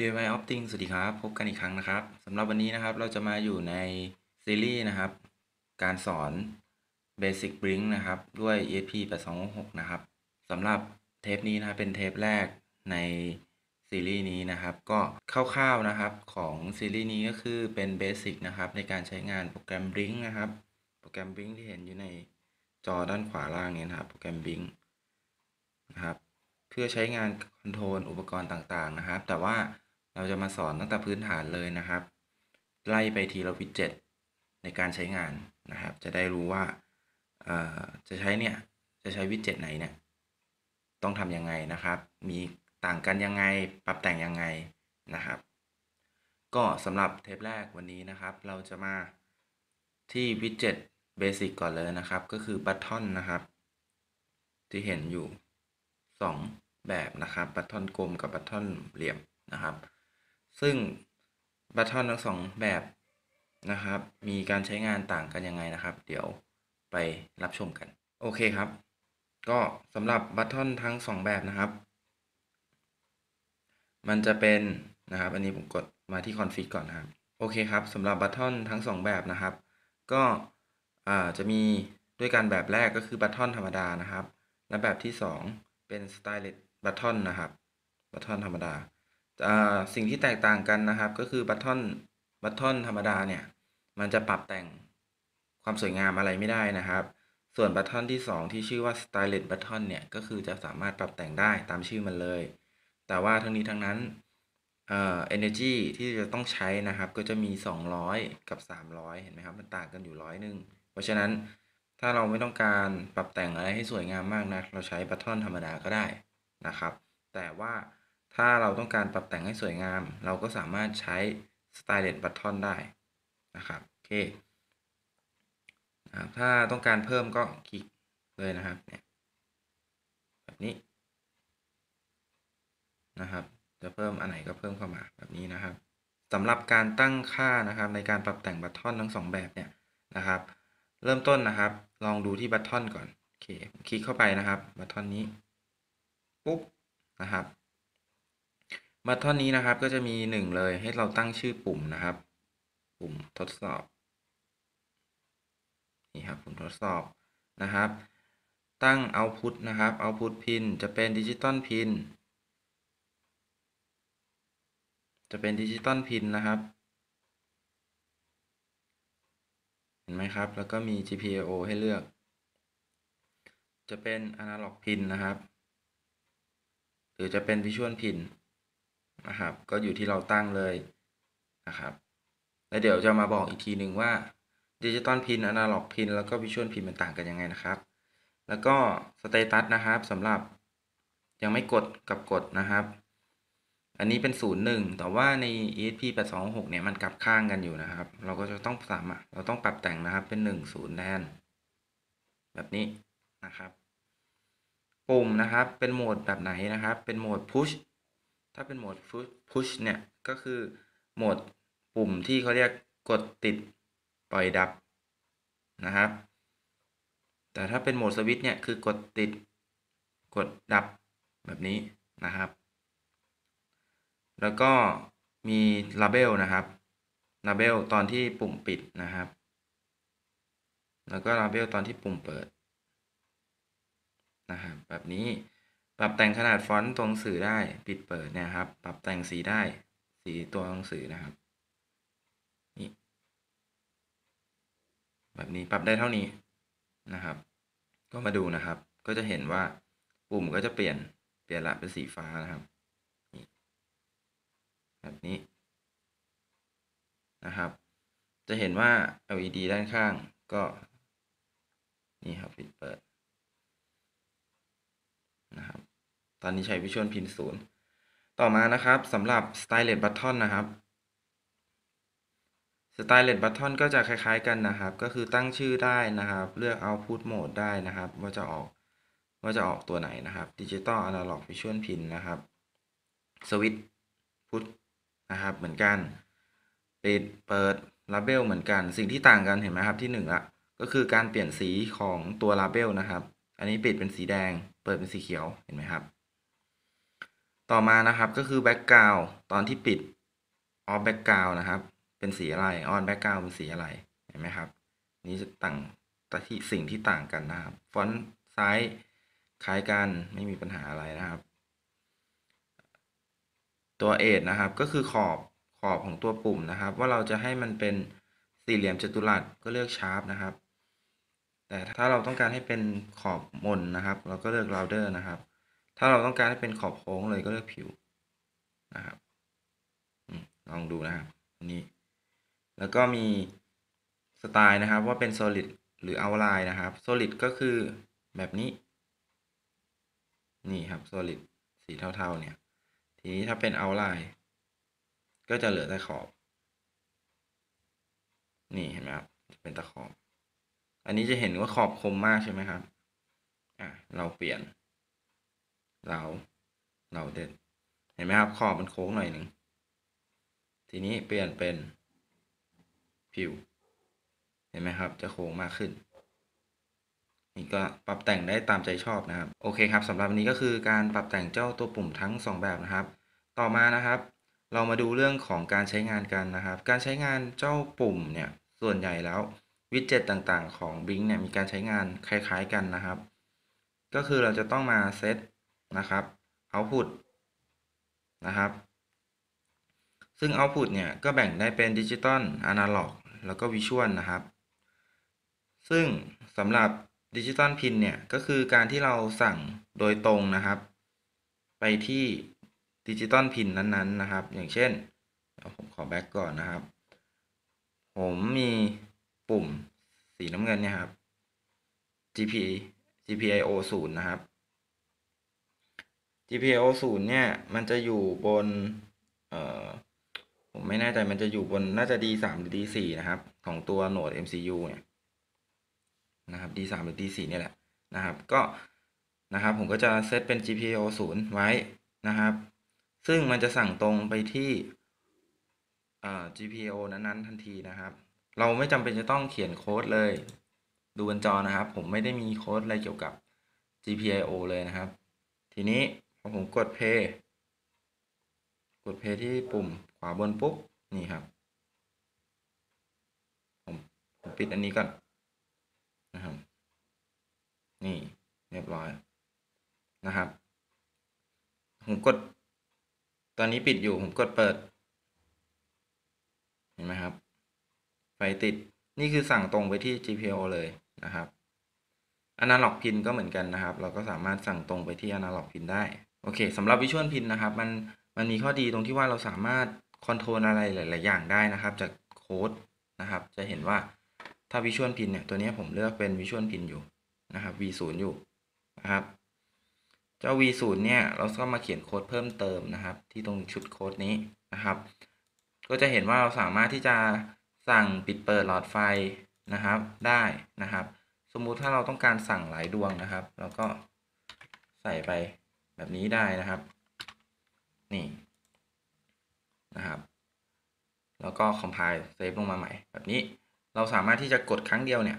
d i ออฟติ้งสวัสดีครับ พบกันอีกครั้งนะครับสำหรับวันนี้นะครับ เราจะมาอยู่ใน ซีรีส์นะครับ การสอน Basic Brink นะครับ ด้วย ESP 8 2 6 นะครับสำหรับเทปนี้นะ เป็นเทปแรกใน ซีรีส์นี้นะครับ ก็คร่าวๆนะครับของซีรีส์นี้ก็คือเป็น Basic นะครับในการใช้งานโปรแกรม Brink นะครับ โปรแกรม Brink ที่เห็นอยู่ในจอด้านขวาล่างนี้นะครับ โปรแกรม Brink นะครับ เพื่อใช้งานคอนโทรลอุปกรณ์ต่างๆนะครับ แต่ว่าเราจะมาสอนตั้งแต่พื้นฐานเลยนะครับไล่ไปทีละวิดเจ็ตในการใช้งานนะครับ จะได้รู้ว่าจะใช้เนี่ยจะใช้วิดเจ็ตไหนเนี่ยต้องทำยังไงนะครับ มีต่างกันยังไงปรับแต่งยังไงนะครับ ก็สำหรับเทปแรกวันนี้นะครับ เราจะมาที่วิดเจ็ตเบสิกก่อนเลยนะครับ ก็คือบัตทอนนะครับที่เห็นอยู่2แบบนะครับบัตทอนกลมกับบัตทอนเหลี่ยมนะครับซึ่งบัตทอนทั้งสองแบบนะครับมีการใช้งานต่างกันยังไงนะครับ เดี๋ยวไปรับชมกันโอเคครับ ก็สำหรับบัตทอนทั้งสองแบบนะครับ มันจะเป็นนะครับอันนี้ผมกดมาที่คอนฟิกก่อนนะครับโอเคครับสำหรับบัตทอนทั้งสองแบบนะครับก็จะมีด้วยกันแบบแรกก็คือบัตทอนธรรมดานะครับและแบบที่สองเป็นสไตล์เลตบัตทอนนะครับบัตทอนธรรมดาสิ่งที่แตกต่างกันนะครับ ก็คือบัตทอนบัตทอนธรรมดาเนี่ยมันจะปรับแต่งความสวยงามอะไรไม่ได้นะครับส่วนบัตทอนที่2 ที่ชื่อว่า Styled บัตทอนเนี่ยก็คือจะสามารถปรับแต่งได้ตามชื่อมันเลย แต่ว่าทั้งนี้ทั้งนั้นเอ่อ energy ที่จะต้องใช้นะครับ ก็จะมี 200 กับ 300เห็นไหมครับมันต่างกันอยู่ร้อยหนึ่งเพราะฉะนั้นถ้าเราไม่ต้องการปรับแต่งอะไรให้สวยงามมากนะเราใช้บัตทอนธรรมดาก็ได้นะครับ แต่ว่าถ้าเราต้องการปรับแต่งให้สวยงาม เราก็สามารถใช้ Stylet b u t t o นได้นะครับโอเคนะครับถ้าต้องการเพิ่มก็คลิกเลยนะครับเนี่ยแบบนี้ นะครับ จะเพิ่มอันไหนก็เพิ่มเข้ามาแบบนี้นะครับสำหรับการตั้งค่านะครับในการปรับแต่งบัตทอนทั้ง2 แบบเนี่ยนะครับ เริ่มต้นนะครับลองดูที่บัตทอนก่อนโอเคคลิกเข้าไปนะครับบัตทอนนี้ ปุ๊บนะครับมาท่อนนี้นะครับก็จะมีหนึ่งเลยให้เราตั้งชื่อปุ่มนะครับปุ่มทดสอบนี่ครับปุ่มทดสอบนะครับ ตั้ง output นะครับ output pin จะเป็นดิจิตอลพินจะเป็นดิจิตอลพินนะครับเห็นไหมครับแล้วก็มี GPIO ให้เลือก จะเป็น analog pin นะครับหรือจะเป็น visual pin นะครับก็อยู่ที่เราตั้งเลยนะครับแล้วเดี๋ยวจะมาบอกอีกทีหนึ่งว่าดิจิตอลพินอนาล็อกพินแล้วก็วิชวลพินมันต่างกันยังไงนะครับ แล้วก็สเตตัสนะครับสำหรับยังไม่กดกับกดนะครับอันนี้เป็น0ูนย์หนึ่งแต่ว่าใน ESP 8 2 6เนี่ยมันกลับข้างกันอยู่นะครับ เราก็จะต้องสามเราต้องปรับแต่งนะครับเป็น1 0แทนแบบนี้นะครับ ปุ่มนะครับเป็นโหมดแบบไหนนะครับ เป็นโหมด push ถ้าเป็นโหมด push เนี่ยก็คือ โหมดปุ่มที่เขาเรียกกดติดปล่อยดับนะครับ แต่ถ้าเป็นโหมดสวิตช์เนี่ยคือกดติดกดดับแบบนี้นะครับ แล้วก็มีลาเบลนะครับลาเบลตอนที่ปุ่มปิดนะครับ แล้วก็ลาเบลตอนที่ปุ่มเปิดนะครับแบบนี้ปรับแต่งขนาดฟอนต์ตัวหนังสือได้ ปิดเปิดเนี่ยครับ ปรับแต่งสีได้ สีตัวหนังสือนะครับ นี่ แบบนี้ปรับได้เท่านี้นะครับ ก็มาดูนะครับ ก็จะเห็นว่าปุ่มก็จะเปลี่ยนเปลี่ยนละเป็นสีฟ้านะครับ แบบนี้ นะครับ จะเห็นว่า LED ด้านข้างก็ นี่ครับปิดเปิด นะครับตอนนี้ใช้วิชวลพินศูนย์ต่อมานะครับสำหรับ Stylet Button นะครับ Stylet Button ก็จะคล้ายๆกันนะครับ ก็คือตั้งชื่อได้นะครับ เลือก Output Mode ได้นะครับ ว่าจะออกว่าจะออกตัวไหนนะครับ Digital Analog Visual Pin นะครับ Switch Put นะครับ เหมือนกันปิดเปิดลาเบลเหมือนกัน สิ่งที่ต่างกันเห็นไหมครับที่1ละก็คือการเปลี่ยนสีของตัวลาเบลนะครับ อันนี้ปิดเป็นสีแดง เปิดเป็นสีเขียวเห็นไหมครับต่อมานะครับก็คือแบ็กกราวตอนที่ปิดออฟแบ็กกราวนะครับ เป็นสีอะไรออนแบ็กกราวเป็นสีอะไรเห็นไหมครับ นี้ต่างแต่ที่สิ่งที่ต่างกันนะครับฟอนต์ไซส์คล้ายกันไม่มีปัญหาอะไรนะครับ ตัวเอทนะครับก็คือขอบขอบของตัวปุ่มนะครับ ว่าเราจะให้มันเป็นสี่เหลี่ยมจัตุรัสก็เลือกชาร์ปนะครับแต่ถ้าเราต้องการให้เป็นขอบมนนะครับ เราก็เลือกว o u อ e r นะครับถ้าเราต้องการให้เป็นขอบโค้งเลยก็เลือกผิวนะครับ ลองดูนะครับอันนี้แล้วก็มีสไตล์นะครับว่าเป็น solid หรือ outline นะครับ solid ก็คือแบบนี้ นี่ครับ solid สีเทาๆ เนี่ยทีนี้ถ้าเป็น outline ก็จะเหลือแต่ขอบ นี่เห็นไหมครับเป็นตะขอบ อันนี้จะเห็นว่าขอบคมมากใช่ไหมครับอ่ะเราเปลี่ยนเหลาเหลาเด่นเห็นไหมครับขอบมันโค้งหน่อยหนึ่งทีนี้เปลี่ยนเป็นผิวเห็นไหมครับจะโค้งมากขึ้นนี่ก็ปรับแต่งได้ตามใจชอบนะครับโอเคครับสำหรับวันนี้ก็คือการปรับแต่งเจ้าตัวปุ่มทั้ง 2 แบบนะครับ ต่อมานะครับ เรามาดูเรื่องของการใช้งานกันนะครับ การใช้งานเจ้าปุ่มเนี่ยส่วนใหญ่แล้ววิดเจ็ตต่างๆของ Bing เนี่ยมีการใช้งานคล้ายๆ กันนะครับ ก็คือเราจะต้องมาเซตนะครับ output นะครับ ซึ่ง output เนี่ยก็แบ่งได้เป็นดิจิตอลอนาล็อกแล้วก็วิชวลนะครับ ซึ่งสำหรับดิจิตอลพินเนี่ยก็คือการที่เราสั่งโดยตรงนะครับ ไปที่ดิจิตอลพินนั้นๆนะครับ อย่างเช่นผมขอแบ็กก่อนนะครับ ผมมีปุ่มสีน้ำเงินเนี่ยครับ GP GPIO 0นะครับ GPIO ศูนย์เนี่ยมันจะอยู่บน เอ่อ ผมไม่แน่ใจ มันจะอยู่บนน่าจะ D สามหรือ D สี่นะครับ ของตัวโหนด MCU เนี่ยนะครับ D สามหรือ D สี่เนี่ยแหละนะครับ ก็นะครับ ผมก็จะเซตเป็น GPIO ศูนย์ไว้นะครับ ซึ่งมันจะสั่งตรงไปที่เอ่อ GPIO นั้นๆทันทีนะครับ เราไม่จำเป็นจะต้องเขียนโค้ดเลย ดูบนจอนะครับ ผมไม่ได้มีโค้ดอะไรเกี่ยวกับ GPIO เลยนะครับ ทีนี้พอผมกดเพย์กดเพย์ที่ปุ่มขวาบนปุ๊บ นี่ครับผมผมปิดอันนี้ก่อนนะครับ นี่เรียบร้อยนะครับ ผมกด ตอนนี้ปิดอยู่ ผมกดเปิด เห็นไหมครับ ไฟติด นี่คือสั่งตรงไปที่ GPIO เลยนะครับ อนาล็อกพินก็เหมือนกันนะครับ เราก็สามารถสั่งตรงไปที่อนาล็อกพินได้โอเคสำหรับวิชวลพินนะครับมันมันมีข้อดีตรงที่ว่าเราสามารถคอนโทรลอะไรหลายๆอย่างได้นะครับจากโค้ดนะครับ จะเห็นว่าถ้าวิชวลพินเนี่ยตัวนี้ผมเลือกเป็นวิชวลพินอยู่นะครับ v0 อยู่นะครับ เจ้า v0 เนี่ย เราก็มาเขียนโค้ดเพิ่มเติมนะครับ ที่ตรงชุดโค้ดนี้นะครับ ก็จะเห็นว่าเราสามารถที่จะสั่งปิดเปิดหลอดไฟนะครับได้นะครับ สมมุติถ้าเราต้องการสั่งหลายดวงนะครับเราก็ใส่ไปแบบนี้ได้นะครับนี่นะครับ แล้วก็ compile save ลงมาใหม่ แบบนี้เราสามารถที่จะกดครั้งเดียวเนี่ย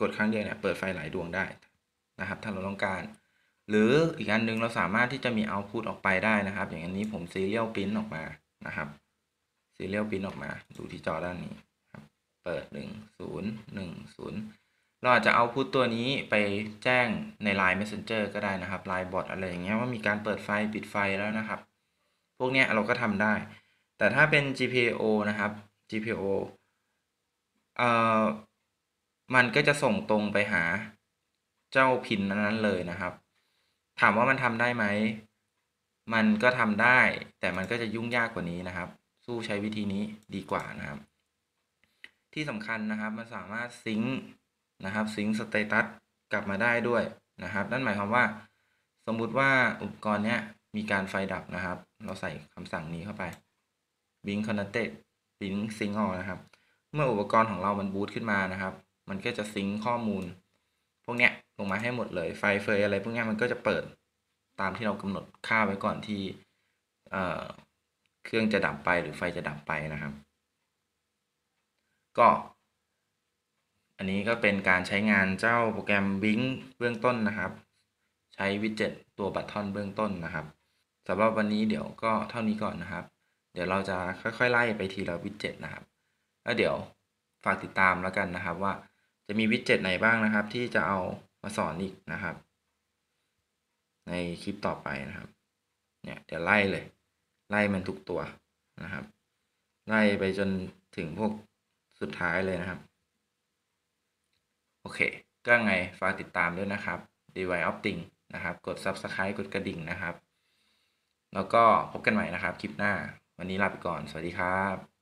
กดครั้งเดียวเนี่ยเปิดไฟหลายดวงได้นะครับ ถ้าเราต้องการ หรืออีกอันนึงเราสามารถที่จะมีเอาพุตออกไปได้นะครับ อย่างอันนี้ผมซีเรียลพิมพ์ออกมานะครับซีเรียลพิมพ์ออกมา ดูที่จอด้านนี้เปิดหนึ่งศูนย์หนึ่งศูนย์เราอาจจะเอาพุทตัวนี้ไปแจ้งใน Line Messenger ก็ได้นะครับ Line Bot อะไรอย่างเงี้ยว่ามีการเปิดไฟปิดไฟแล้วนะครับ พวกเนี้ยเราก็ทำได้ แต่ถ้าเป็น GPO นะครับ GPO เอ่อมันก็จะส่งตรงไปหาเจ้าพินนั้นเลยนะครับถามว่ามันทำได้ไหม มันก็ทำได้แต่มันก็จะยุ่งยากกว่านี้นะครับ สู้ใช้วิธีนี้ดีกว่านะครับ ที่สำคัญนะครับมันสามารถซิงค์นะครับซิงค์สเตตัสกลับมาได้ด้วยนะครับนั่นหมายความว่า สมมุติว่าอุปกรณ์เนี้ยมีการไฟดับนะครับ เราใส่คำสั่งนี้เข้าไป Bing Connected Bing s n a l นะครับเมื่ออุปกรณ์ของเรามันบูตขึ้นมานะครับมันก็จะซิงข้อมูล พวกเนี้ยลงมาให้หมดเลยไฟเฟยอะไรพวกเนี้ยมันก็จะเปิดตามที่เรากำหนดค่าไว้ก่อนที่เครื่องจะดับไป หรือไฟจะดับไปนะครับ ก็อันนี้ก็เป็นการใช้งานเจ้าโปรแกรมว i n g เบื้องต้นนะครับ ใช้วิดเจ็ตตัวบัตทอนเบื้องต้นนะครับสำหรับวันนี้เดี๋ยวก็เท่านี้ก่อนนะครับ เดี๋ยวเราจะค่อยๆ ไล่ไปทีละวิดเจ็ตนะครับแล้วเดี๋ยวฝากติดตามแล้วกันนะครับว่าจะมีวิดเจ็ตไหนบ้างนะครับที่จะเอามาสอนอีกนะครับ ในคลิปต่อไปนะครับเนี่ยเดี๋ยวไล่เลย ไล่มันทุกตัวนะครับ ไล่ไปจนถึงพวกสุดท้ายเลยนะครับเคก็ไงฝากติดตามด้วยนะครับ d y Opting นะครับ กด Subscribe กดกระดิ่งนะครับ แล้วก็พบกันใหม่นะครับ คลิปหน้าวันนี้ลาไปก่อนสวัสดีครับ